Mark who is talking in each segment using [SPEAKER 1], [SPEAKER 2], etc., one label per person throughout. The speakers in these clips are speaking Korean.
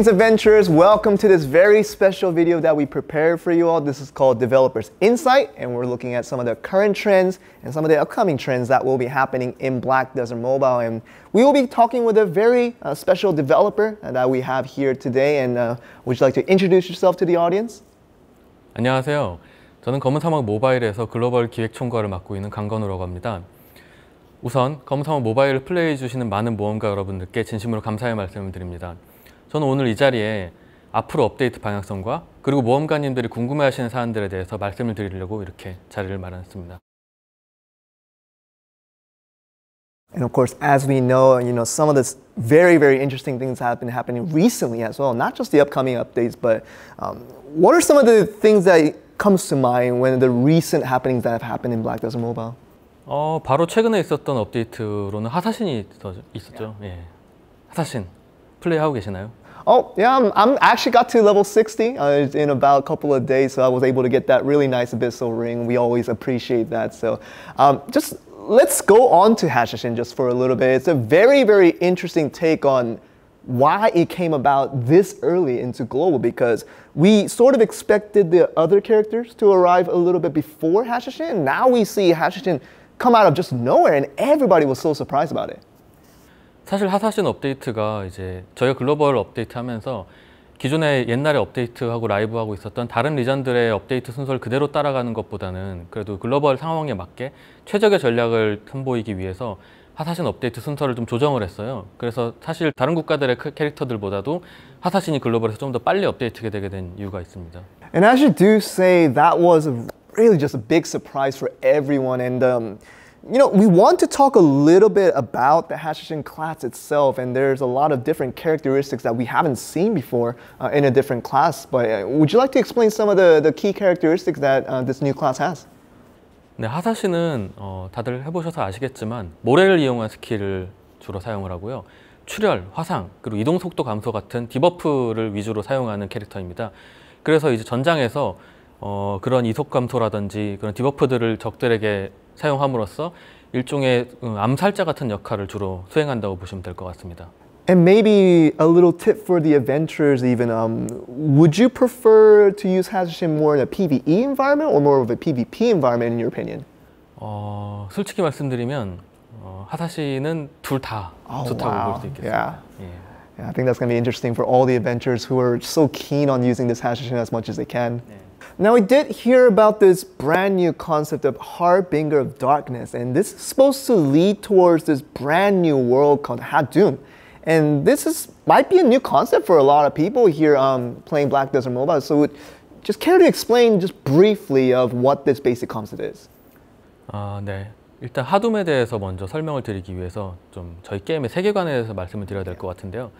[SPEAKER 1] Greetings adventurers, welcome to this very special video that we prepared for you all. This is called Developers Insight and we're looking at some of the current trends and some of the upcoming trends that will be happening in Black Desert Mobile and we will be talking with a very uh, special developer that we have here today and uh, would you like to introduce yourself to the audience?
[SPEAKER 2] 안녕하세요. 저는 검은 사막 모바일에서 글로벌 기획 총괄을 맡고 있는 강건우라고 합니다. 우선 검은 사막 모바일을 플레이해 주시는 많은 모험가 여러분들께 진심으로 감사의 말씀을 드립니다. 저는 오늘 이 자리에 앞으로 업데이트 방향성과 그리고 모험가님들이 궁금해하시는 사안들에 대해서 말씀을 드리려고 이렇게 자리를 마련했습니다.
[SPEAKER 1] And of course, as we know, you know, some of the very, very interesting things have been happening recently as well, not just the upcoming updates, but um, what are
[SPEAKER 2] some of the things that
[SPEAKER 1] comes to mind when the recent happenings that have happened in Black Desert Mobile?
[SPEAKER 2] 어, 바로 최근에 있었던 업데이트로는 하사신이 있었죠. 예. 하사신 플레이하고 계시나요? Oh,
[SPEAKER 1] yeah, I'm, I'm actually got to level 60 uh, in about a couple of days, so I was able to get that really nice abyssal ring. We always appreciate that. So um, just let's go on to Hashashin just for a little bit. It's a very, very interesting take on why it came about this early into global because we sort of expected the other characters to arrive a little bit before Hashashin. Now we see Hashashin come out of just nowhere and everybody was so surprised about it.
[SPEAKER 2] 사실 하사신 업데이트가 이제 저희가 글로벌 업데이트 하면서 기존에 옛날에 업데이트하고 라이브하고 있었던 다른 리전들의 업데이트 순서를 그대로 따라가는 것보다는 그래도 글로벌 상황에 맞게 최적의 전략을 선보이기 위해서 하사신 업데이트 순서를 좀 조정을 했어요 그래서 사실 다른 국가들의 캐릭터들보다도 하사신이 글로벌에서 좀 더 빨리 업데이트가 되게 된 이유가 있습니다
[SPEAKER 1] And I s h o u do say that was really just a big surprise for everyone and um, you know, we want to talk a little bit about the Hashishing class itself, and there's a lot of different characteristics that we haven't seen before uh, in a different class. But uh, would you like to explain some of the, the key characteristics that uh, this new class has?
[SPEAKER 2] 네, 하사시는 어, 다들 해보셔서 아시겠지만 모래를 이용한 스킬을 주로 사용을 하고요. 출혈, 화상, 그리고 이동 속도 감소 같은 디버프를 위주로 사용하는 캐릭터입니다. 그래서 이제 전장에서 어, 그런 이속 감소라든지 그런 디버프들을 적들에게 사용함으로써 일종의 암살자 같은 역할을 주로 수행한다고 보시면 될 같습니다.
[SPEAKER 1] And maybe a little tip for the adventurers even, um, would you prefer to use Hashishin more in a PvE environment or more of a PvP environment in your opinion? 어,
[SPEAKER 2] 솔직히 말씀드리면 어, 하사시는 둘다 oh, 좋다고 wow. 볼수 있겠습니다. Yeah. 예.
[SPEAKER 1] yeah, I think that's going to be interesting for all the adventurers who are so keen on using this Hashishin as much as they can. 네. Now we did hear about this brand new concept of harbinger of darkness and this is supposed to lead towards this brand new world called Hadun. And this is might be a new concept for a lot of people here um, playing Black Desert Mobile. So would just care to explain just briefly of what this basic concept is?
[SPEAKER 2] 아, 네. 일단 하둠에 대해서 먼저 설명을 드리기 위해서 좀 저희 게임의 세계관에 대해서 말씀을 드려야 될 것 같은데요.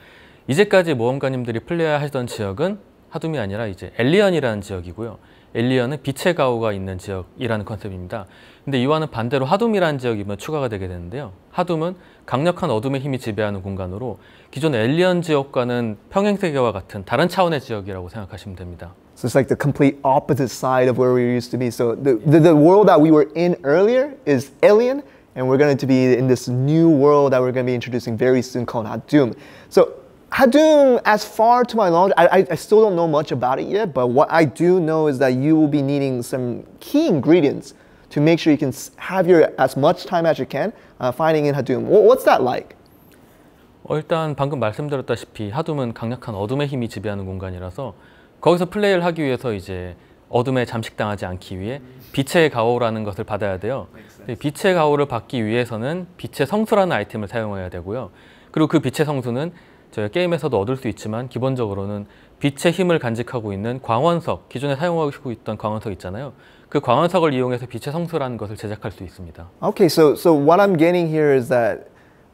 [SPEAKER 2] 이제까지 모험가님들이 플레이하시던 지역은 하둠이 아니라 이제 엘리언이라는 지역이고요. 엘리언은 빛의 가오가 있는 지역이라는 컨셉입니다. 근데 이와는 반대로 하둠이라는 지역이 이번 추가가 되게 되는데요. 하둠은 강력한 어둠의 힘이 지배하는 공간으로 기존 엘리언 지역과는 평행 세계와 같은 다른 차원의 지역이라고 생각하시면 됩니다.
[SPEAKER 1] So it's like the complete opposite side of where we used to be. So the, the, the world that we were in earlier is alien, and we're going to be in this new world that we're going to be introducing very soon called Hadum. So I do, as far to my knowledge, I, I, still don't know much about it yet, but what I do know is that you will be needing some key ingredients to make sure you can have your as much time as you can uh, finding in Hadoop. What's that like?
[SPEAKER 2] 어, 일단 방금 말씀드렸다시피 하둠은 강력한 어둠의 힘이 지배하는 공간이라서 거기서 플레이를 하기 위해서 이제 어둠에 잠식당하지 않기 위해 빛의 가오라는 것을 받아야 돼요. 빛의 가오를 받기 위해서는 빛의 성수라는 아이템을 사용해야 되고요. 그리고 그 빛의 성수는 저희 게임에서도 얻을 수 있지만 기본적으로는 빛의 힘을 간직하고 있는 광원석, 기존에 사용하고 있던 광원석 있잖아요. 그 광원석을 이용해서 빛의 성수라는 것을 제작할 수 있습니다.
[SPEAKER 1] Okay, so so what I'm getting here is that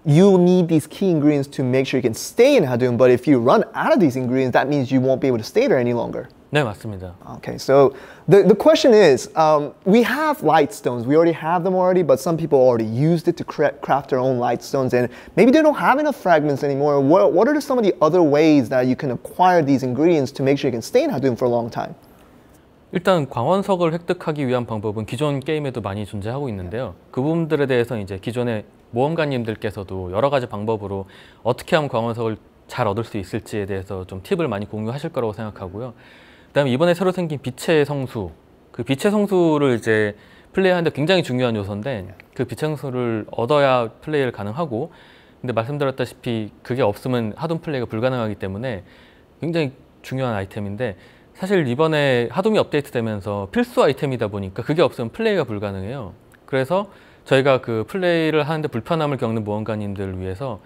[SPEAKER 1] you need these key ingredients to make sure you can stay in Hadoop, but if you run out of these ingredients, that means you won't be able to stay there any longer. 네, 맞습니다. Okay, so the, the question is, um, we have light stones. We already have them already, but some people already used it to craft their own light stones, and maybe they don't have enough fragments anymore. What, what are some of the other ways that you can acquire these ingredients to make sure you can stay in Hadum for a long time?
[SPEAKER 2] 일단 광원석을 획득하기 위한 방법은 기존 게임에도 많이 존재하고 있는데요. 그 부분들에 대해서 이제 기존의 모험가님들께서도 여러 가지 방법으로 어떻게 하면 광원석을 잘 얻을 수 있을지에 대해서 좀 팁을 많이 공유하실 거라고 생각하고요. 그다음에 이번에 새로 생긴 빛의 성수. 그 빛의 성수를 이제 플레이하는데 굉장히 중요한 요소인데 그 빛의 성수를 얻어야 플레이를 가능하고 근데 말씀드렸다시피 그게 없으면 하둠 플레이가 불가능하기 때문에 굉장히 중요한 아이템인데 사실 이번에 하둠이 업데이트되면서 필수 아이템이다 보니까 그게 없으면 플레이가 불가능해요. 그래서 저희가 그 플레이를 하는데 불편함을 겪는 무언가님들을 위해서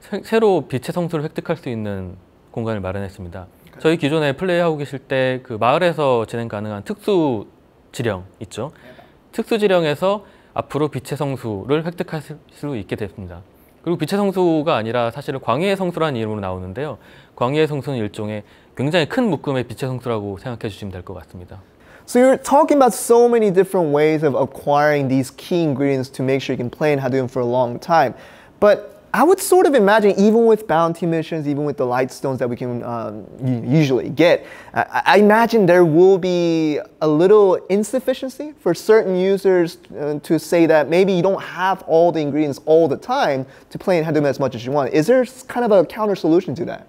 [SPEAKER 2] 새, 로 빛의 성수를 획득할 수 있는 공간을 마련했습니다. 저희 기존에 플레이하고 계실 때 그 마을에서 진행 가능한 특수 지령 있죠. 네. 특수 지령에서 앞으로 빛의 성수를 획득할 수 있게 됐습니다. 그리고 빛의 성수가 아니라 사실은 광해의 성수라는 이름으로 나오는데요. 광해의 성수는 일종의 굉장히 큰 묶음의 빛의 성수라고 생각해 주시면 될 것 같습니다.
[SPEAKER 1] So you're talking about so many different ways of acquiring these key ingredients to make sure you can play in Hadoop for a long time. But I would sort of imagine, even with bounty missions, even with the light stones that we can um, usually get, I, I, imagine there will be a little insufficiency for certain users uh, to say that maybe you don't have all the ingredients all the time to play in Hadouken as much as you want. Is there kind of a counter solution to that?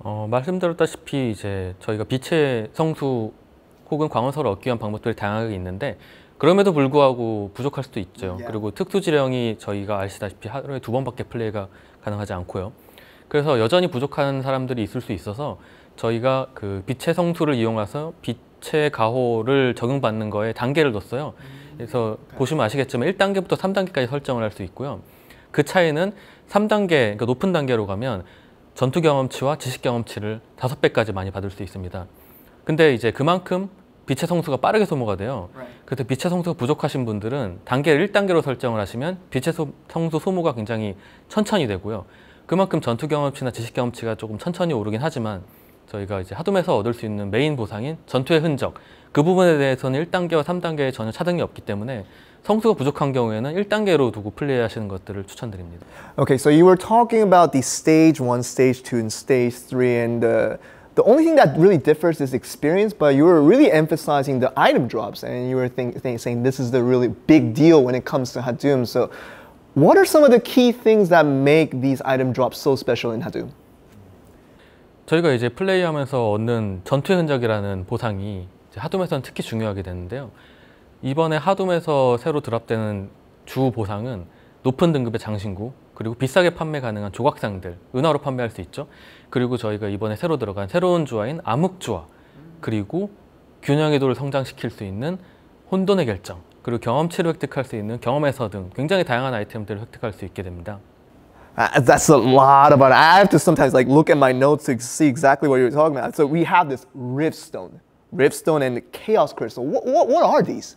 [SPEAKER 2] 어, 말씀드렸다시피 이제 저희가 빛의 성수 혹은 광원서를 얻기 위한 방법들이 다양하게 있는데 그럼에도 불구하고 부족할 수도 있죠. 예. 그리고 특수지령이 저희가 아시다시피 하루에 두 번밖에 플레이가 가능하지 않고요. 그래서 여전히 부족한 사람들이 있을 수 있어서 저희가 그 빛의 성수를 이용해서 빛의 가호를 적용받는 거에 단계를 뒀어요. 음. 그래서 보시면 아시겠지만 1단계부터 3단계까지 설정을 할 수 있고요. 그 차이는 3단계, 그러니까 높은 단계로 가면 전투 경험치와 지식 경험치를 5배까지 많이 받을 수 있습니다. 근데 이제 그만큼 빛의 성수가 빠르게 소모가 돼요. 그때 빛의 성수가 부족하신 분들은 단계를 1단계로 설정을 하시면 빛의 소, 성수 소모가 굉장히 천천히 되고요. 그만큼 전투 경험치나 지식 경험치가 조금 천천히 오르긴 하지만 저희가 이제 하둠에서 얻을 수 있는 메인 보상인 전투의 흔적 그 부분에 대해서는 1단계와 3단계에 전혀 차등이 없기 때문에 성수가 부족한 경우에는 1단계로 두고 플레이하시는 것들을 추천드립니다.
[SPEAKER 1] Okay, so you were talking about the stage 1, stage 2 and stage 3 and t h uh, The only thing that really differs is experience, but you were really emphasizing the item drops and you were think, think, saying this is the really big deal when it comes to Hadoop. So what are some of the key things that make these item drops so special in Hadoop?
[SPEAKER 2] 저희가 이제 플레이하면서 얻는 전투의 흔적이라는 보상이 하둠에서는 특히 중요하게 되는데요. 이번에 하둠에서 새로 드랍되는 주 보상은 높은 등급의 장신구, 그리고 비싸게 판매 가능한 조각상들 은화로 판매할 수 있죠. 그리고 저희가 이번에 새로 들어간 새로운 주화인 암흑주화 그리고 균형의 도를 성장시킬 수 있는 혼돈의 결정 그리고 경험치를 획득할 수 있는 경험에서 등 굉장히 다양한 아이템들을 획득할 수 있게 됩니다.
[SPEAKER 1] Uh, that's a lot about it. I have to sometimes like look at my notes to see exactly what you're talking about. So we have this rift stone, rift stone and chaos crystal. What, what, what are these?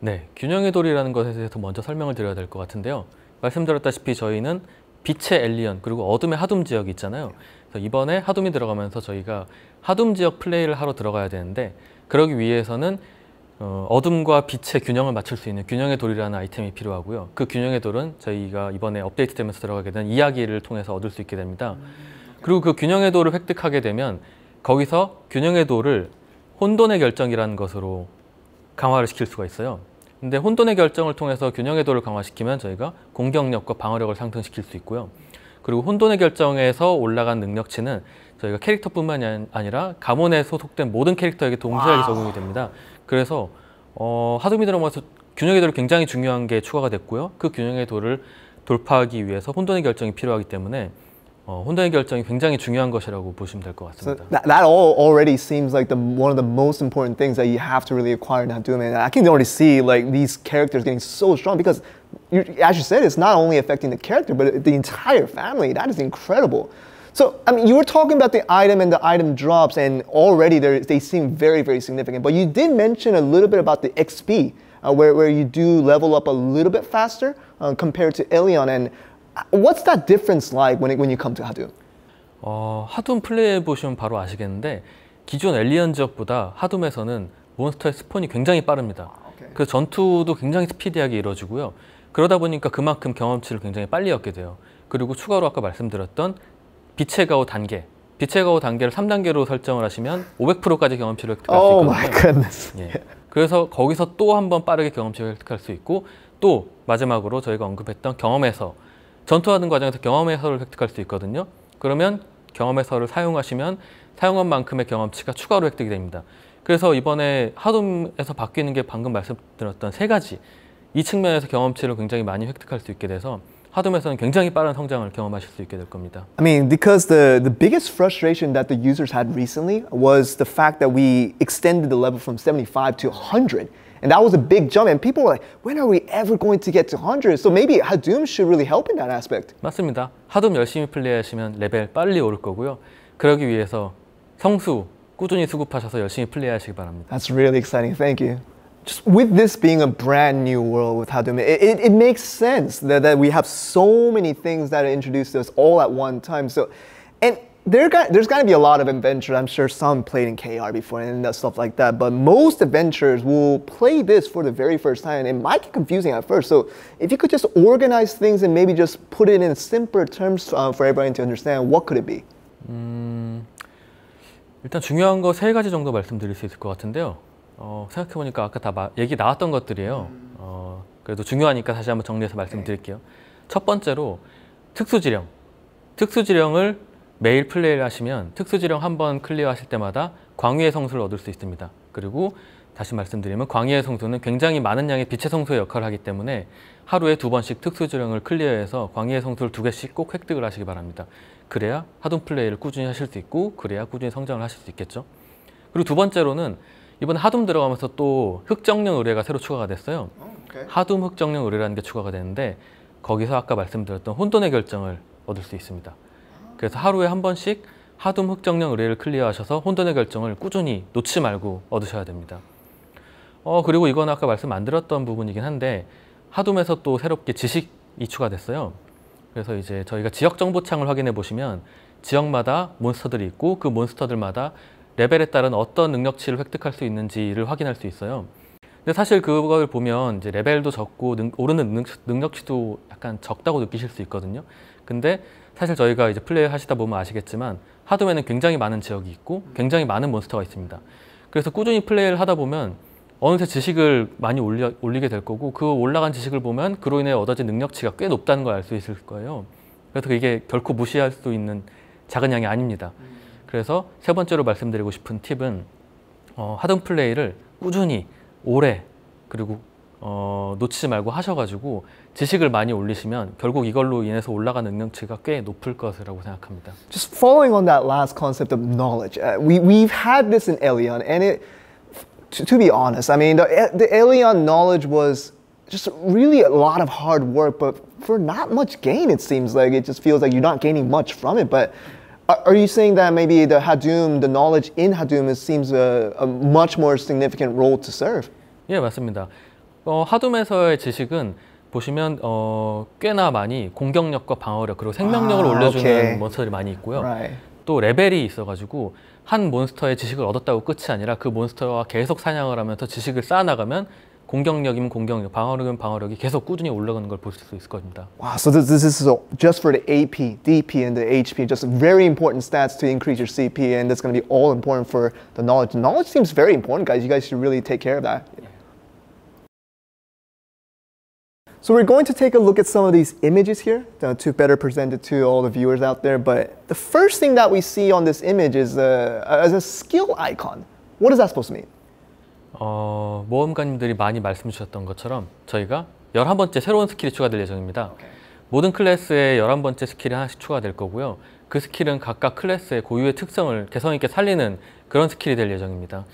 [SPEAKER 2] 네, 균형의 돌이라는 것에 대해서 먼저 설명을 드려야 될 것 같은데요. 말씀드렸다시피 저희는 빛의 엘리언 그리고 어둠의 하둠 지역 이 있잖아요. 그래서 이번에 하둠이 들어가면서 저희가 하둠 지역 플레이를 하러 들어가야 되는데 그러기 위해서는 어, 둠과 빛의 균형을 맞출 수 있는 균형의 돌이라는 아이템이 필요하고요. 그 균형의 돌은 저희가 이번에 업데이트되면서 들어가게 된 이야기를 통해서 얻을 수 있게 됩니다. 그리고 그 균형의 돌을 획득하게 되면 거기서 균형의 돌을 혼돈의 결정이라는 것으로 강화를 시킬 수가 있어요. 근데 혼돈의 결정을 통해서 균형의 도를 강화시키면 저희가 공격력과 방어력을 상승시킬 수 있고요. 그리고 혼돈의 결정에서 올라간 능력치는 저희가 캐릭터뿐만이 아니라 가문에 소속된 모든 캐릭터에게 동시게 적용이 됩니다. 그래서 어, 하드미 드라마에서 뭐 균형의 도를 굉장히 중요한 게 추가가 됐고요. 그 균형의 도를 돌파하기 위해서 혼돈의 결정이 필요하기 때문에 어, 결정이 굉장히 중요한 것이라고 보시면 같습니다.
[SPEAKER 1] So that, that all already seems like the one of the most important things that you have to really acquire in Doom, and I can already see like these characters getting so strong because, you, as you said, it's not only affecting the character but the entire family. That is incredible. So, I mean, you were talking about the item and the item drops, and already they seem very, very significant. But you did mention a little bit about the XP, uh, where, where you do level up a little bit faster uh, compared to Elion. And 아, what's that difference like when, it, when you come to 하둔?
[SPEAKER 2] 어, 하둠 플레이해 보시면 바로 아시겠는데 기존 엘리언 지역보다 하둠에서는 몬스터의 스폰이 굉장히 빠릅니다. 그 전투도 굉장히 스피디하게 이루어지고요. 그러다 보니까 그만큼 경험치를 굉장히 빨리 얻게 돼요. 그리고 추가로 아까 말씀드렸던 빛의 가오 단계 빛의 가오 단계를 3단계로 설정을 하시면 500%까지 경험치를 획득할 수 oh 있거든요. 예. 그래서 거기서 또한번 빠르게 경험치를 획득할 수 있고 또 마지막으로 저희가 언급했던 경험에서 전투하는 과정에서 경험의 서를 획득할 수 있거든요. 그러면 경험의 서를 사용하시면 사용한 만큼의 경험치가 추가로 획득이 됩니다. 그래서 이번에 하돔에서 바뀌는 게 방금 말씀드렸던 세 가지 이 측면에서 경험치를 굉장히 많이 획득할 수 있게 돼서 하돔에서는 굉장히 빠른 성장을 경험하실 수 있게 될 겁니다.
[SPEAKER 1] I mean, because the the biggest frustration that the users had recently was the fact that we extended the level from 75 to 100. And that was a big jump. And people were like, when are we ever going to get to 100? So maybe Hadoop should really help in
[SPEAKER 2] that aspect. 맞습니다. 하둠 열심히 플레이하시면 레벨 빨리 오를 거고요. 그러기 위해서 성수 꾸준히 수급하셔서 열심히 플레이하시기 바랍니다.
[SPEAKER 1] That's really exciting. Thank you. Just with this being a brand new world with Hadoop, it, it, it makes sense that, that we have so many things that are introduced to us all at one time. So there got, there's to be a lot of adventures. I'm sure some played in KR before and stuff like that. But most adventurers will play this for the very first time, and it might get confusing at first. So if you could just organize things and maybe just put it in simpler terms uh, for everybody to understand, what could it be?
[SPEAKER 2] 음, 일단 중요한 거 세 가지 정도 말씀드릴 수 있을 것 같은데요. 어, 생각해 보니까 아까 다 마, 얘기 나왔던 것들이에요. 어, 그래도 중요하니까 다시 한번 정리해서 말씀드릴게요. 첫 번째로 특수지령. 특수지령을 매일 플레이를 하시면 특수지령 한 번 클리어하실 때마다 광의의 성수를 얻을 수 있습니다. 그리고 다시 말씀드리면 광의의 성수는 굉장히 많은 양의 빛의 성수의 역할을 하기 때문에 하루에 두 번씩 특수지령을 클리어해서 광의의 성수를 두 개씩 꼭 획득을 하시기 바랍니다. 그래야 하동 플레이를 꾸준히 하실 수 있고 그래야 꾸준히 성장을 하실 수 있겠죠. 그리고 두 번째로는 이번 하둠 들어가면서 또 흑정령 의뢰가 새로 추가가 됐어요. 어, 하둠 흑정령 의뢰라는 게 추가가 되는데 거기서 아까 말씀드렸던 혼돈의 결정을 얻을 수 있습니다. 그래서 하루에 한 번씩 하둠 흑정령 의뢰를 클리어하셔서 혼돈의 결정을 꾸준히 놓지 말고 얻으셔야 됩니다. 어 그리고 이건 아까 말씀 안 드렸던 부분이긴 한데 하둠에서 또 새롭게 지식이 추가됐어요. 그래서 이제 저희가 지역 정보창을 확인해 보시면 지역마다 몬스터들이 있고 그 몬스터들마다 레벨에 따른 어떤 능력치를 획득할 수 있는지를 확인할 수 있어요. 근데 사실 그걸 보면 이제 레벨도 적고 능, 오르는 능력치도 약간 적다고 느끼실 수 있거든요. 근데 사실 저희가 이제 플레이 하시다 보면 아시겠지만 하드웨어는 굉장히 많은 지역이 있고 음. 굉장히 많은 몬스터가 있습니다. 그래서 꾸준히 플레이를 하다 보면 어느새 지식을 많이 올려, 올리게 될 거고 그 올라간 지식을 보면 그로 인해 얻어진 능력치가 꽤 높다는 걸 알 수 있을 거예요. 그래서 이게 결코 무시할 수 있는 작은 양이 아닙니다. 음. 그래서 세 번째로 말씀드리고 싶은 팁은 어, 하던 플레이를 꾸준히 오래 그리고 어, 놓치지 말고 하셔가지고 지식을 많이 올리시면 결국 이걸로 인해서 올라가는 능력치가 꽤 높을 것이라고 생각합니다.
[SPEAKER 1] Just following on that last concept of knowledge, uh, we we've had this in Elion, and it to, to be honest, I mean the the Elion knowledge was just really a lot of hard work, but for not much gain. It seems like it just feels like you're not gaining much from it, but Are you saying that maybe the Hadoop, the knowledge in Hadoop, it seems a, a much more significant role to serve?
[SPEAKER 2] 예, 맞습니다. 어, 하둠에서의 지식은 보시면 어, 꽤나 많이 공격력과 방어력 그리고 생명력을 아, 올려주는 오케이. 몬스터들이 많이 있고요. Right. 또 레벨이 있어가지고 한 몬스터의 지식을 얻었다고 끝이 아니라 그 몬스터와 계속 사냥을 하면서 지식을 쌓아나가면 공격력이면 공격력, 방어력이면 방어력이 계속 꾸준히 올라가는 걸볼수 있을 겁니다.
[SPEAKER 1] Wow, so this, this is so just for the AP, DP, and the HP, just very important stats to increase your CP, and that's going to be all important for the knowledge. Knowledge seems very important, guys. You guys should really take care of that. So we're going to take a look at some of these images here uh, to better present it to all the viewers out there. But the first thing that we see on this image is a, a skill icon. What is that supposed to mean?
[SPEAKER 2] 어, 모험가님들이 많이 말씀 주셨던 것처럼 저희가 11번째 새로운 스킬이 추가될 예정입니다. 모든 클래스에 11번째 스킬이 하나씩 추가될 거고요. 그 스킬은 각각 클래스의 고유의 특성을 개성 있게 살리는 그런 스킬이 될 예정입니다.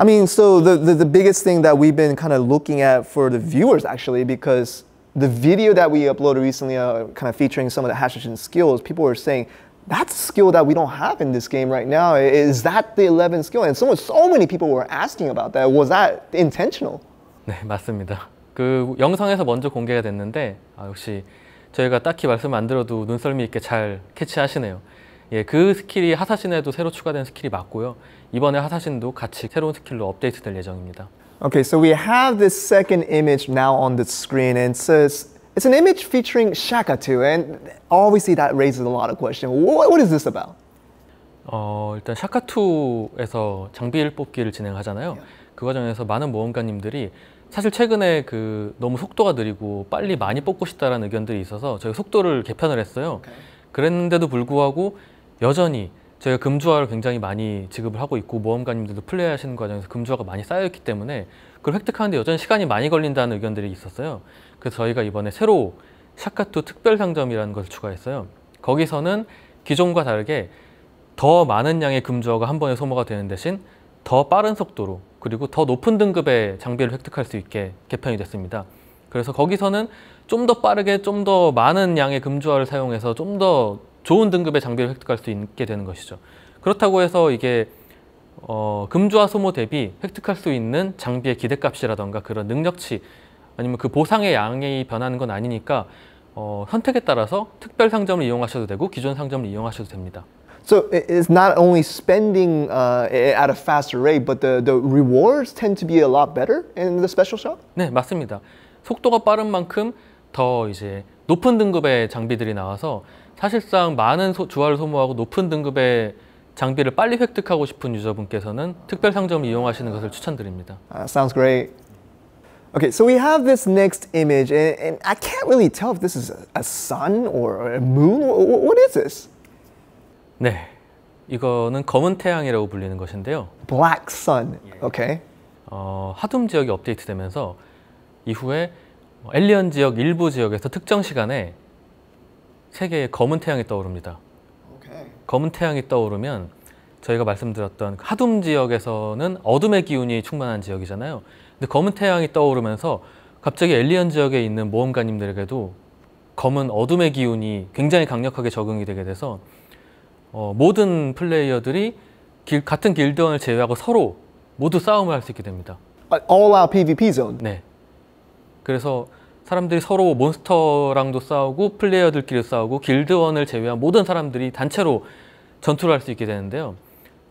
[SPEAKER 1] I mean, so the, the, the biggest thing that we've been kind of looking at for the viewers actually, because the video that we uploaded recently, uh, kind of featuring some of the Hashashin skills, people were saying, that's a skill that we don't have in this game right now. Is that the 11 skill? And so, so many people were asking about that. Was that intentional?
[SPEAKER 2] 네, 맞습니다. 그 영상에서 먼저 공개가 됐는데 아, 역시 저희가 딱히 말씀 안 들어도 눈썰미 있게 잘 캐치하시네요. 예, 그 스킬이 하사신에도 새로 추가된 스킬이 맞고요. 이번에 하사신도 같이 새로운 스킬로 업데이트될 예정입니다.
[SPEAKER 1] Okay, so we have this second image now on the screen and it's, a, it's an image featuring Shaka too and obviously that raises a lot of questions. What, what is this about?
[SPEAKER 2] 어, 일단 샤카2에서 장비일 뽑기를 진행하잖아요. Yeah. 그 과정에서 많은 모험가님들이 사실 최근에 그 너무 속도가 느리고 빨리 많이 뽑고 싶다라는 의견들이 있어서 저희 속도를 개편을 했어요. Okay. 그랬는데도 불구하고 여전히 제가 금주화를 굉장히 많이 지급을 하고 있고 모험가님들도 플레이하시는 과정에서 금주화가 많이 쌓여있기 때문에 그걸 획득하는데 여전히 시간이 많이 걸린다는 의견들이 있었어요. 그래서 저희가 이번에 새로 샤카투 특별 상점이라는 것을 추가했어요. 거기서는 기존과 다르게 더 많은 양의 금주화가 한 번에 소모가 되는 대신 더 빠른 속도로 그리고 더 높은 등급의 장비를 획득할 수 있게 개편이 됐습니다. 그래서 거기서는 좀 더 빠르게 좀 더 많은 양의 금주화를 사용해서 좀더 좋은 등급의 장비를 획득할 수 있게 되는 것이죠. 그렇다고 해서 이게 어, 금주와 소모 대비 획득할 수 있는 장비의 기대값이라던가 그런 능력치 아니면 그 보상의 양이 변하는 건 아니니까 어, 선택에 따라서 특별 상점을 이용하셔도 되고 기존 상점을 이용하셔도 됩니다.
[SPEAKER 1] So it's not only spending uh, at a faster rate, but the, the rewards tend to be a lot better
[SPEAKER 2] in the special shop? 네, 맞습니다. 속도가 빠른 만큼 더 이제 높은 등급의 장비들이 나와서 사실상 많은 소, 주화를 소모하고 높은 등급의 장비를 빨리 획득하고 싶은 유저분께서는 특별 상점을 이용하시는 것을 추천드립니다.
[SPEAKER 1] Uh, sounds great. Okay, so we have this next image, and, and I can't really tell if this is a sun or a moon. What is this?
[SPEAKER 2] 네, 이거는 검은 태양이라고 불리는 것인데요. Black sun. 예. Okay. 어, 하둠 지역이 업데이트되면서 이후에 뭐, 엘리언 지역 일부 지역에서 특정 시간에 세계의 검은 태양이 떠오릅니다. 오케이. 검은 태양이 떠오르면 저희가 말씀드렸던 하둠 지역에서는 어둠의 기운이 충만한 지역이잖아요. 근데 검은 태양이 떠오르면서 갑자기 엘리언 지역에 있는 모험가님들에게도 검은 어둠의 기운이 굉장히 강력하게 적응이 되게 돼서 어, 모든 플레이어들이 길, 같은 길드원을 제외하고 서로 모두 싸움을 할 수 있게 됩니다.
[SPEAKER 1] All out PvP zone. 네.
[SPEAKER 2] 그래서 사람들이 서로 몬스터랑도 싸우고 플레이어들끼리 싸우고 길드원을 제외한 모든 사람들이 단체로 전투를 할 수 있게 되는데요.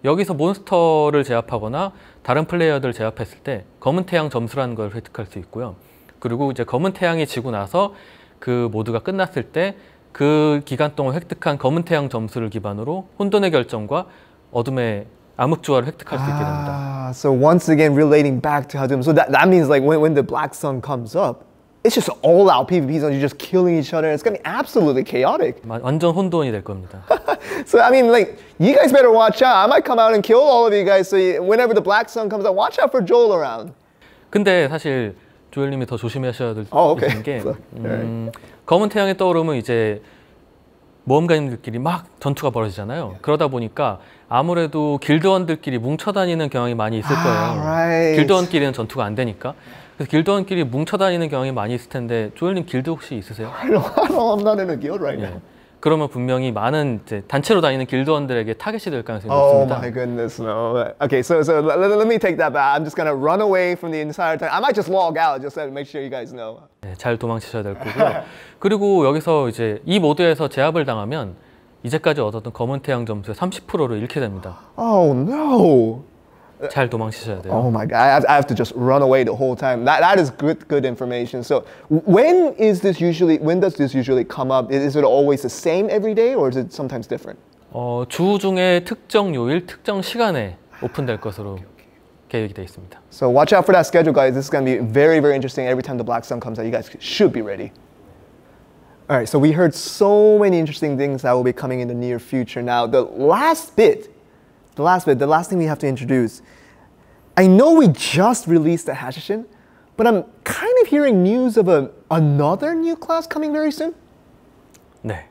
[SPEAKER 2] 여기서 몬스터를 제압하거나 다른 플레이어들 을 제압했을 때 검은 태양 점수라는 걸 획득할 수 있고요. 그리고 이제 검은 태양이 지고 나서 그 모드가 끝났을 때 그 기간 동안 획득한 검은 태양 점수를 기반으로 혼돈의 결정과 어둠의 암흑조화를 획득할 수 있게 됩니다.
[SPEAKER 1] Ah, so once again relating back to h a So that, that means like when, when the black sun comes up, it's just all out PvP zones. You're just killing each other. It's gonna be absolutely chaotic.
[SPEAKER 2] 완전 혼돈이 될 겁니다.
[SPEAKER 1] so I mean, like, you guys better watch out. I might come out and kill all of you guys. So whenever the black sun comes out, watch out for Joel around.
[SPEAKER 2] 근데 사실 조엘님이 더 조심하셔야 될 oh, okay. 게 음, 검은 태양의 떠오름은 이제 모험가님들끼리 막 전투가 벌어지잖아요. 예. 그러다 보니까 아무래도 길드원들끼리 뭉쳐다니는 경향이 많이 있을 거예요. 아,
[SPEAKER 1] right. 길드원끼리는
[SPEAKER 2] 전투가 안 되니까. 그래서 길드원끼리 뭉쳐다니는 경향이 많이 있을 텐데 조엘님 길드 혹시 있으세요?
[SPEAKER 1] I don't, I don't, I'm not in a guild right now.
[SPEAKER 2] 그러면 분명히 많은 이제 단체로 다니는 길드원들에게 타겟이 될 가능성이 높습니다. Oh my goodness, no. Okay,
[SPEAKER 1] so so let, let me take that back. I'm just gonna run away from the entire time. I might just log out just to make sure you guys know.
[SPEAKER 2] 네, 잘 도망치셔야 될 거고요. 그리고 여기서 이제 이 모드에서 제압을 당하면 이제까지 얻었던 검은 태양 점수의 30%를 잃게 됩니다.
[SPEAKER 1] Oh no.
[SPEAKER 2] 잘 도망치셔야 돼요. Oh my
[SPEAKER 1] god, I have to just run away the whole time. That that is good good information. So when is this usually? When does this usually come up? Is it always the same every day, or is it sometimes different?
[SPEAKER 2] 어, 중에 특정 요일, 특정 시간에 오픈될 것으로 So watch out for that schedule, guys.
[SPEAKER 1] This is going to be very very interesting. Every time the black sun comes out, you guys should be ready. All right, so we heard so many interesting things that will be coming in the near future. Now, the last bit the last bit, the last thing we have to introduce. I know we just released the Hashishin, but I'm kind of hearing news of a, another new class coming very soon.
[SPEAKER 2] 네.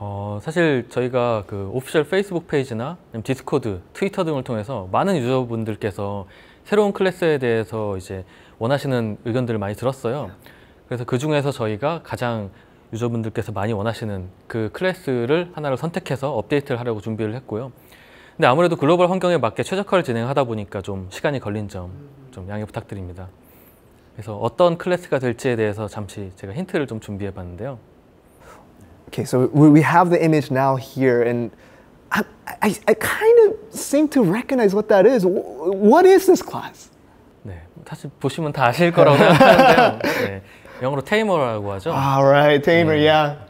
[SPEAKER 2] 어, 사실 저희가 그 오피셜 페이스북 페이지나 디스코드, 트위터 등을 통해서 많은 유저분들께서 새로운 클래스에 대해서 이제 원하시는 의견들을 많이 들었어요. 그래서 그 중에서 저희가 가장 유저분들께서 많이 원하시는 그 클래스를 하나를 선택해서 업데이트를 하려고 준비를 했고요. 근데 아무래도 글로벌 환경에 맞게 최적화를 진행하다 보니까 좀 시간이 걸린 점 좀 양해 부탁드립니다. 그래서 어떤 클래스가 될지에 대해서 잠시 제가 힌트를 좀 준비해 봤는데요.
[SPEAKER 1] Okay, so we have the image now here and I, I, I kind of seem to recognize what that is. What is this class?
[SPEAKER 2] 네, 사실 보시면 다 아실 거라고 생각하는데요. 네, 영어로 테이머라고 하죠. Alright, tamer, 네, yeah.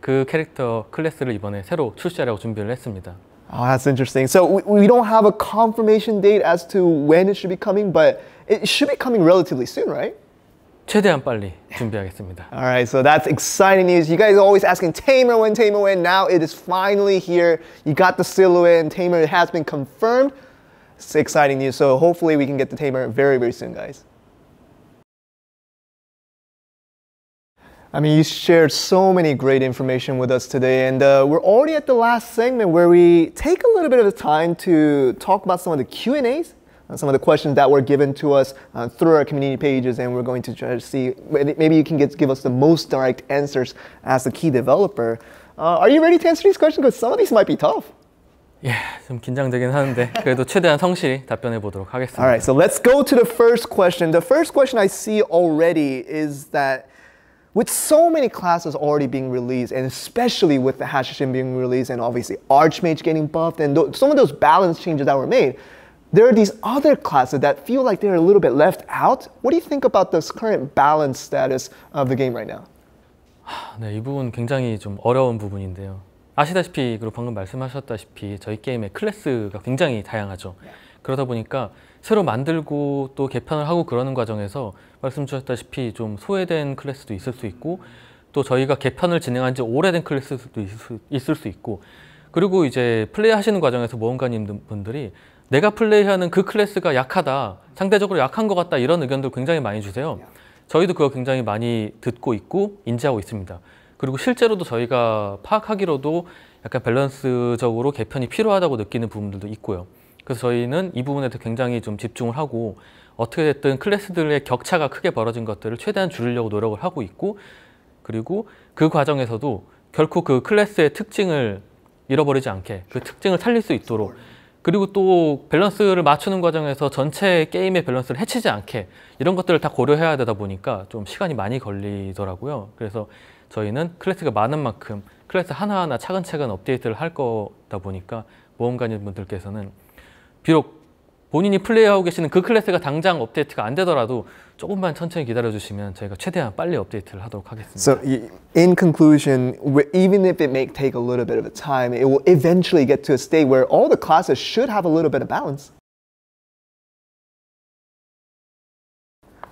[SPEAKER 2] 그 캐릭터 클래스를 이번에 새로 출시하려고 준비를 했습니다.
[SPEAKER 1] Oh, that's interesting. So we, we don't have a confirmation date as to when it should be coming, but it should be coming relatively soon, right? 최대한 빨리 준비하겠습니다. All right, so that's exciting news. You guys are always asking Tamer when, Tamer when. Now it is finally here. You got the silhouette and Tamer has been confirmed. It's exciting news. So hopefully we can get the Tamer very, very soon, guys. I mean, you shared so many great information with us today, and uh, we're already at the last segment where we take a little bit of the time to talk about some of the Q and A's, some of the questions that were given to us uh, through our community pages, and we're going to try to see maybe you can get, give us the most direct answers as a key developer. Uh, are you ready to answer these questions? Because some of these might be tough. 예, 좀
[SPEAKER 2] 긴장되긴 하는데 그래도 최대한 성실히 답변해 보도록 하겠습니다.
[SPEAKER 1] All right, so let's go to the first question. The first question I see already is that with so many classes already being released, and especially with the Hashishin being released, and obviously Archmage getting buffed, and th some of those balance changes that were made, there are these other classes that feel like they're a little bit left out. What do you think about this current balance status of the game right now?
[SPEAKER 2] 네, 이 부분 굉장히 좀 어려운 부분인데요. 아시다시피 그리고 방금 말씀하셨다시피 저희 게임의 클래스가 굉장히 다양하죠. 그러다 보니까 새로 만들고 또 개편을 하고 그러는 과정에서 말씀 주셨다시피 좀 소외된 클래스도 있을 수 있고 또 저희가 개편을 진행한 지 오래된 클래스도 있을 수, 있고 그리고 이제 플레이 하시는 과정에서 모험가님분들이 내가 플레이하는 그 클래스가 약하다 상대적으로 약한 것 같다 이런 의견들 굉장히 많이 주세요 저희도 그거 굉장히 많이 듣고 있고 인지하고 있습니다 그리고 실제로도 저희가 파악하기로도 약간 밸런스적으로 개편이 필요하다고 느끼는 부분들도 있고요 그래서 저희는 이 부분에 대해 서 굉장히 좀 집중을 하고 어떻게 됐든 클래스들의 격차가 크게 벌어진 것들을 최대한 줄이려고 노력을 하고 있고 그리고 그 과정에서도 결코 그 클래스의 특징을 잃어버리지 않게 그 특징을 살릴 수 있도록 그리고 또 밸런스를 맞추는 과정에서 전체 게임의 밸런스를 해치지 않게 이런 것들을 다 고려해야 되다 보니까 좀 시간이 많이 걸리더라고요. 그래서 저희는 클래스가 많은 만큼 클래스 하나하나 차근차근 업데이트를 할 거다 보니까 모험가님분들께서는 비록 본인이 플레이하고 계시는 그 클래스가 당장 업데이트가 안 되더라도 조금만 천천히 기다려 주시면 저희가 최대한 빨리 업데이트를 하도록 하겠습니다.
[SPEAKER 1] So in conclusion, even if it may take a little bit of time, it will eventually get to a state where all the classes should have a little bit of balance.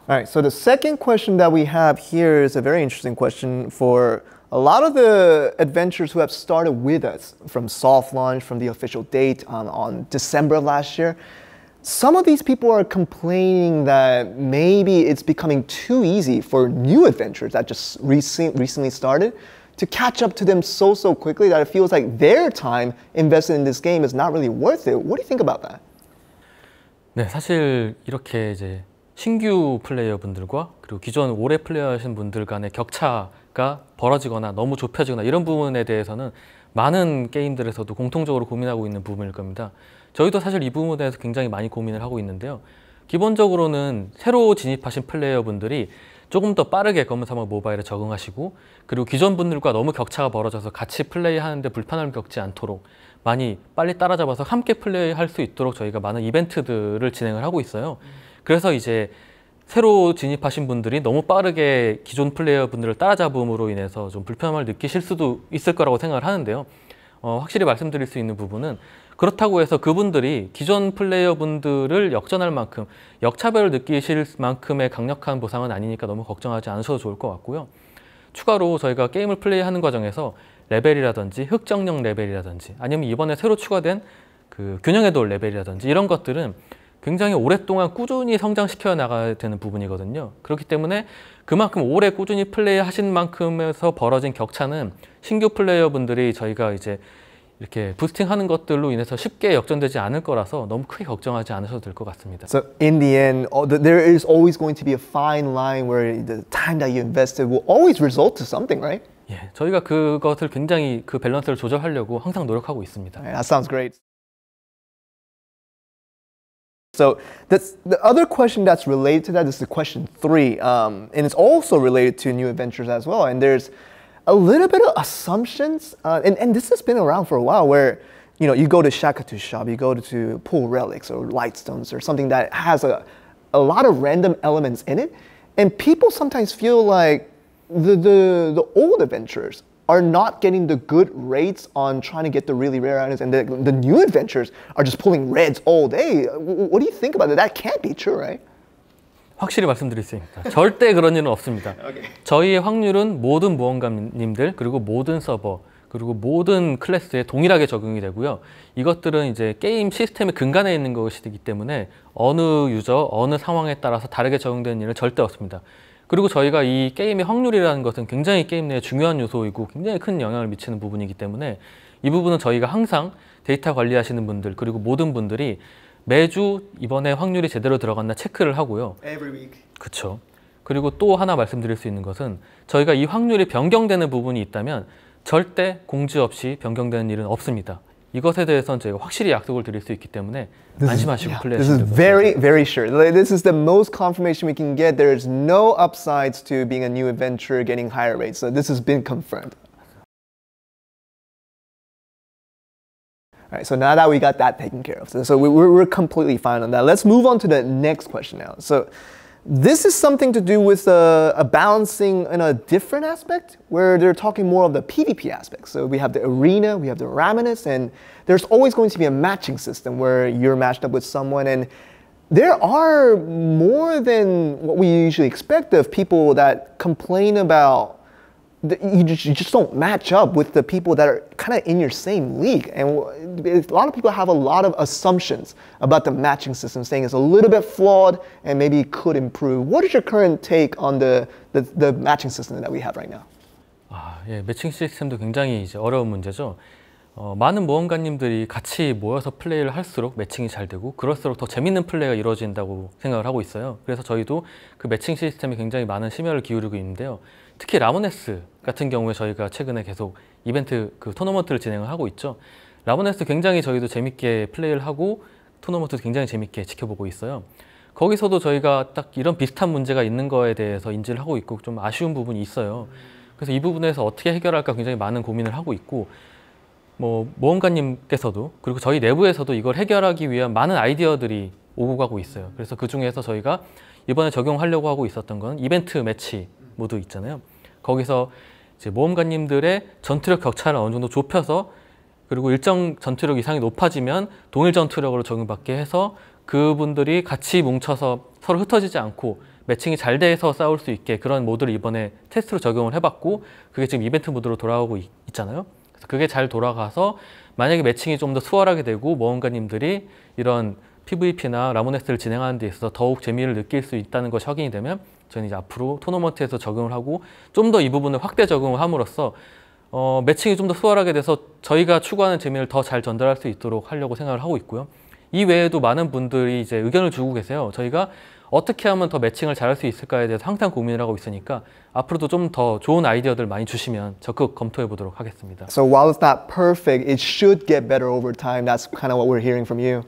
[SPEAKER 1] All right, so the second question that we have here is a very interesting question for a lot of the adventurers who have started with us from soft launch, from the official date on, um, on December last year, some of these people are complaining that maybe it's becoming too easy for new adventurers that just recent, recently started to catch up to them so, so quickly that it feels like their time invested in this game is not really worth it. What do you think about that?
[SPEAKER 2] 네, 사실 이렇게 이제 신규 플레이어분들과 그리고 기존 오래 플레이어하신 분들 간의 격차 가 벌어지거나 너무 좁혀지거나 이런 부분에 대해서는 많은 게임들에서도 공통적으로 고민하고 있는 부분일 겁니다. 저희도 사실 이 부분에 대해서 굉장히 많이 고민을 하고 있는데요. 기본적으로는 새로 진입하신 플레이어분들이 조금 더 빠르게 검은 사막 모바일에 적응하시고 그리고 기존 분들과 너무 격차가 벌어져서 같이 플레이하는데 불편함을 겪지 않도록 많이 빨리 따라잡아서 함께 플레이할 수 있도록 저희가 많은 이벤트들을 진행을 하고 있어요. 그래서 이제 새로 진입하신 분들이 너무 빠르게 기존 플레이어 분들을 따라잡음으로 인해서 좀 불편함을 느끼실 수도 있을 거라고 생각을 하는데요. 어, 확실히 말씀드릴 수 있는 부분은 그렇다고 해서 그분들이 기존 플레이어 분들을 역전할 만큼 역차별을 느끼실 만큼의 강력한 보상은 아니니까 너무 걱정하지 않으셔도 좋을 것 같고요. 추가로 저희가 게임을 플레이하는 과정에서 레벨이라든지 흑정령 레벨이라든지 아니면 이번에 새로 추가된 그 균형의 돌 레벨이라든지 이런 것들은 굉장히 오랫동안 꾸준히 성장시켜 나가야 되는 부분이거든요. 그렇기 때문에 그만큼 오래 꾸준히 플레이하신 만큼에서 벌어진 격차는 신규 플레이어분들이 저희가 이제 이렇게 부스팅하는 것들로 인해서 쉽게 역전되지 않을 거라서 너무 크게 걱정하지 않으셔도 될 것 같습니다.
[SPEAKER 1] So in the end, uh, there is always going to be a fine line where the time that you invested will always result to something, right?
[SPEAKER 2] 예, 저희가 그것을 굉장히 그 밸런스를 조절하려고 항상 노력하고 있습니다. That sounds great. So
[SPEAKER 1] that's, the other question that's related to that is the question three, um, and it's also related to new adventures as well. And there's a little bit of assumptions, uh, and, and this has been around for a while where you know you go to Shakatu shop, you go to pull relics or lightstones or something that has a, a lot of random elements in it, and people sometimes feel like the, the, the old adventures are not getting the good rates on trying to get the really rare items, and the, the new adventures are just pulling reds all day. What do you think about that? That can't be true, right?
[SPEAKER 2] 확실히 말씀드릴 수 있습니다. 절대 그런 일은 없습니다. Okay. 저희의 확률은 모든 모험가님들 그리고 모든 서버 그리고 모든 클래스에 동일하게 적용이 되고요. 이것들은 이제 게임 시스템의 근간에 있는 것이기 때문에 어느 유저, 어느 상황에 따라서 다르게 적용되는 일은 절대 없습니다. 그리고 저희가 이 게임의 확률이라는 것은 굉장히 게임 내에 중요한 요소이고 굉장히 큰 영향을 미치는 부분이기 때문에 이 부분은 저희가 항상 데이터 관리하시는 분들 그리고 모든 분들이 매주 이번에 확률이 제대로 들어갔나 체크를 하고요. Every week. 그렇죠. 그리고 또 하나 말씀드릴 수 있는 것은 저희가 이 확률이 변경되는 부분이 있다면 절대 공지 없이 변경되는 일은 없습니다. 이것에 대해서는 저희가 확실히 약속을 드릴 수 있기 때문에 this 안심하시고 is, yeah,
[SPEAKER 1] very, very sure. This is the most confirmation we can get. There's no upsides to being a new adventure, getting higher rates. So this has been confirmed. All right, so now that we got that taken care of, so, so we, we're, we're completely fine on that. Let's move on to the next question now. So this is something to do with a, balancing in a different aspect where they're talking more of the PvP aspect. So we have the arena, we have the Raminus, and there's always going to be a matching system where you're matched up with someone. And there are more than what we usually expect of people that complain about you just don't match up with the people that are kind of in your same league. And a lot of people have a lot of assumptions about the matching system, saying it's a little bit flawed and maybe could improve. What is your current take on the, the, the matching system that we have right now?
[SPEAKER 2] 아, 예, 매칭 시스템도 굉장히 이제 어려운 문제죠. 어, 많은 모험가님들이 같이 모여서 플레이를 할수록 매칭이 잘 되고 그럴수록 더 재밌는 플레이가 이루어진다고 생각을 하고 있어요. 그래서 저희도 그 매칭 시스템에 굉장히 많은 심혈을 기울이고 있는데요. 특히 라모네스 같은 경우에 저희가 최근에 계속 이벤트 그 토너먼트를 진행을 하고 있죠. 라모네스 굉장히 저희도 재밌게 플레이를 하고 토너먼트 도 굉장히 재밌게 지켜보고 있어요. 거기서도 저희가 딱 이런 비슷한 문제가 있는 거에 대해서 인지를 하고 있고 좀 아쉬운 부분이 있어요. 그래서 이 부분에서 어떻게 해결할까 굉장히 많은 고민을 하고 있고 뭐 모험가님께서도 그리고 저희 내부에서도 이걸 해결하기 위한 많은 아이디어들이 오고 가고 있어요. 그래서 그 중에서 저희가 이번에 적용하려고 하고 있었던 건 이벤트 매치 모두 있잖아요. 거기서 이제 모험가님들의 전투력 격차를 어느 정도 좁혀서 그리고 일정 전투력 이상이 높아지면 동일 전투력으로 적용받게 해서 그분들이 같이 뭉쳐서 서로 흩어지지 않고 매칭이 잘 돼서 싸울 수 있게 그런 모드를 이번에 테스트로 적용을 해봤고 그게 지금 이벤트 모드로 돌아오고 있, 잖아요 그래서 그게 잘 돌아가서 만약에 매칭이 좀 더 수월하게 되고 모험가님들이 이런 PVP나 라모네스를 진행하는 데 있어서 더욱 재미를 느낄 수 있다는 것이 확인이 되면 저는 이제 앞으로 토너먼트에서 적용을 하고 좀 더 이 부분을 확대 적용을 함으로써 어, 매칭이 좀더 수월하게 돼서 저희가 추구하는 재미를 더 잘 전달할 수 있도록 하려고 생각을 하고 있고요. 이 외에도 많은 분들이 이제 의견을 주고 계세요. 저희가 어떻게 하면 더 매칭을 잘할 수 있을까에 대해서 항상 고민을 하고 있으니까 앞으로도 좀 더 좋은 아이디어들 많이 주시면 적극 검토해 보도록 하겠습니다.
[SPEAKER 1] So while it's not perfect, it should get better over time. That's kind of what we're hearing from you.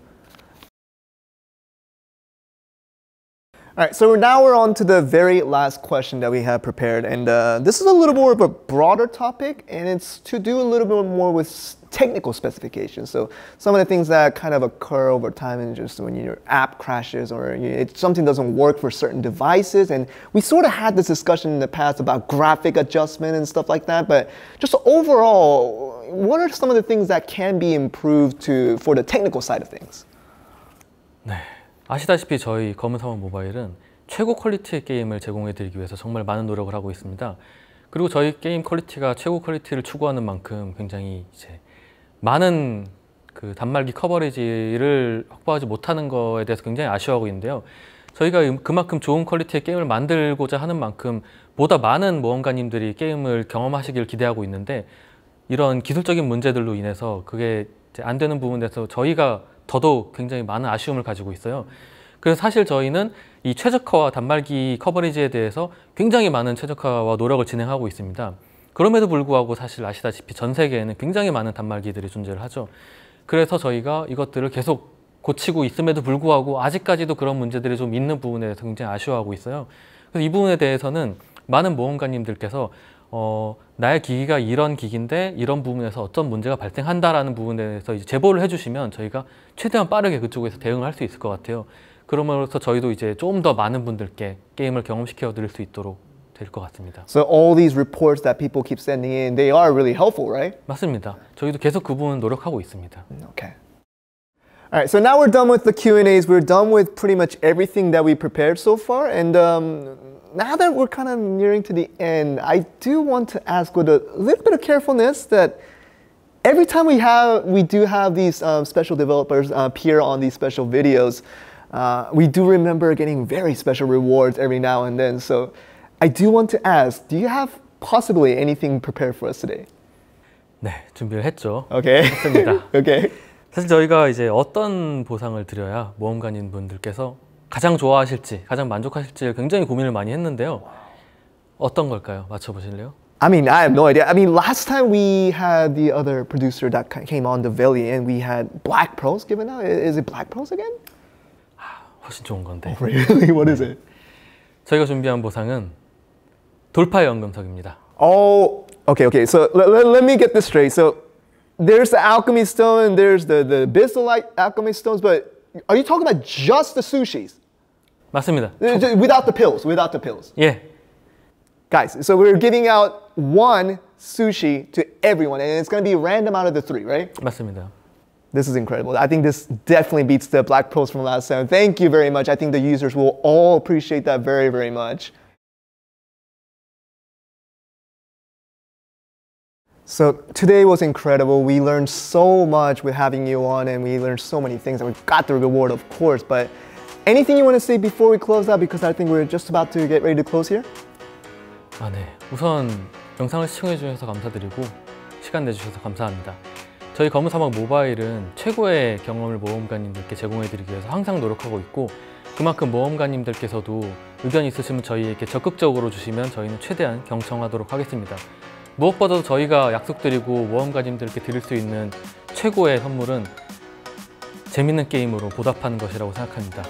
[SPEAKER 1] All right, so now we're on to the very last question that we have prepared. And uh, this is a little more of a broader topic, and it's to do a little bit more with technical specifications. So some of the things that kind of occur over time and just when your app crashes or you, it, something doesn't work for certain devices. And we sort of had this discussion in the past about graphic adjustment and stuff like that. But just overall, what are some of the things that can be improved to for the technical side of
[SPEAKER 2] things? 아시다시피 저희 검은 사원 모바일은 최고 퀄리티의 게임을 제공해드리기 위해서 정말 많은 노력을 하고 있습니다. 그리고 저희 게임 퀄리티가 최고 퀄리티를 추구하는 만큼 굉장히 이제 많은 그 단말기 커버리지를 확보하지 못하는 거에 대해서 굉장히 아쉬워하고 있는데요. 저희가 그만큼 좋은 퀄리티의 게임을 만들고자 하는 만큼 보다 많은 모험가님들이 게임을 경험하시길 기대하고 있는데 이런 기술적인 문제들로 인해서 그게 안 되는 부분에서 저희가 더더욱 굉장히 많은 아쉬움을 가지고 있어요. 그래서 사실 저희는 이 최적화와 단말기 커버리지에 대해서 굉장히 많은 최적화와 노력을 진행하고 있습니다. 그럼에도 불구하고 사실 아시다시피 전 세계에는 굉장히 많은 단말기들이 존재를 하죠. 그래서 저희가 이것들을 계속 고치고 있음에도 불구하고 아직까지도 그런 문제들이 좀 있는 부분에 대해서 굉장히 아쉬워하고 있어요. 그래서 이 부분에 대해서는 많은 모험가님들께서 어, 나의 기기가 이런 기기인데 이런 부분에서 어떤 문제가 발생한다라는 부분에 대해서 이제 제보를 해주시면 저희가 최대한 빠르게 그쪽에서 대응을 할 수 있을 것 같아요. 그러므로서 저희도 이제 조금 더 많은 분들께 게임을 경험시켜 드릴 수 있도록 될 것 같습니다.
[SPEAKER 1] So all these reports that people keep sending in, they are really helpful, right? 맞습니다. 저희도 계속 그 부분 노력하고 있습니다. 음, okay. All right, so now we're done with the Q&As. We're done with pretty much everything that we prepared so far. And um, now that we're kind of nearing to the end, I do want to ask with a little bit of carefulness that every time we have, we do have these um, special developers uh, appear on these special videos, uh, we do remember getting very special rewards every now and then. So I do want to ask, do you have possibly anything prepared for us today?
[SPEAKER 2] 네, 준비를 했죠. Okay. 했습니다. okay. 사실 저희가 이제 어떤 보상을 드려야 모험가님 분들께서 가장 좋아하실지 가장 만족하실지 굉장히 고민을 많이 했는데요. 어떤 걸까요? 맞춰보실래요?
[SPEAKER 1] I mean, I have no idea. I mean, last time we had the other producer that came on the valley and we had black pearls given out. Is it black pearls again?
[SPEAKER 2] 아, 훨씬 좋은 건데. Oh,
[SPEAKER 1] really? What is
[SPEAKER 2] it? 저희가 준비한 보상은 돌파 연금석입니다.
[SPEAKER 1] Oh, okay, okay. So let, let, let me get this straight. So there's the alchemy stone, there's the, the abyssal alchemy stones, but are you talking about just the sushis? 맞습니다. Uh, without the pills, without the pills. Yeah. Guys, so we're giving out one sushi to everyone, and it's going to be random out of the three, right? 맞습니다. This is incredible. I think this definitely beats the black pearls from last time. Thank you very much. I think the users will all appreciate that very, very much. So today was incredible. We learned so much with having you on and we learned so many things and we got the reward of course, but anything you want to say before we close out because I think we're just about to get ready to close here?
[SPEAKER 2] 아, 네. 우선 영상을 시청해 주셔서 감사드리고 시간 내 주셔서 감사합니다. 저희 검은 사막 모바일은 최고의 경험을 모험가님들께 제공해 드리기 위해서 항상 노력하고 있고 그만큼 모험가님들께서도 의견 있으시면 저희에게 적극적으로 주시면 저희는 최대한 경청하도록 하겠습니다. 무엇보다도 저희가 약속드리고 모험가님들께 드릴 수 있는 최고의 선물은 재밌는 게임으로 보답하는 것이라고 생각합니다.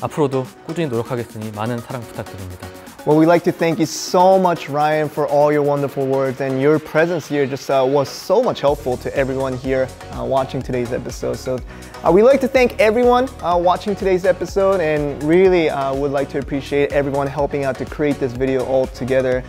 [SPEAKER 2] 앞으로도 꾸준히 노력하겠으니 많은 사랑 부탁드립니다.
[SPEAKER 1] Well, we'd like to thank you so much, Ryan, for all your wonderful words and your presence here just uh, was so much helpful to everyone here uh, watching today's episode. So uh, we'd like to thank everyone uh, watching today's episode and really uh, would like to appreciate everyone helping out to create this video all together.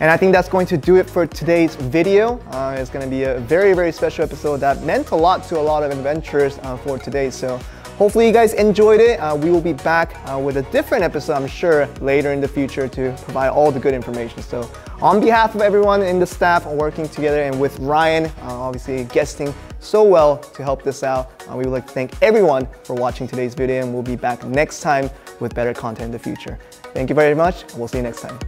[SPEAKER 1] And I think that's going to do it for today's video. Uh, it's going to be a very, very special episode that meant a lot to a lot of adventurers uh, for today. So hopefully you guys enjoyed it. Uh, we will be back uh, with a different episode, I'm sure, later in the future to provide all the good information. So on behalf of everyone in the staff working together and with Ryan, uh, obviously guesting so well to help this out, uh, we would like to thank everyone for watching today's video and we'll be back next time with better content in the future. Thank you very much. We'll see you next time.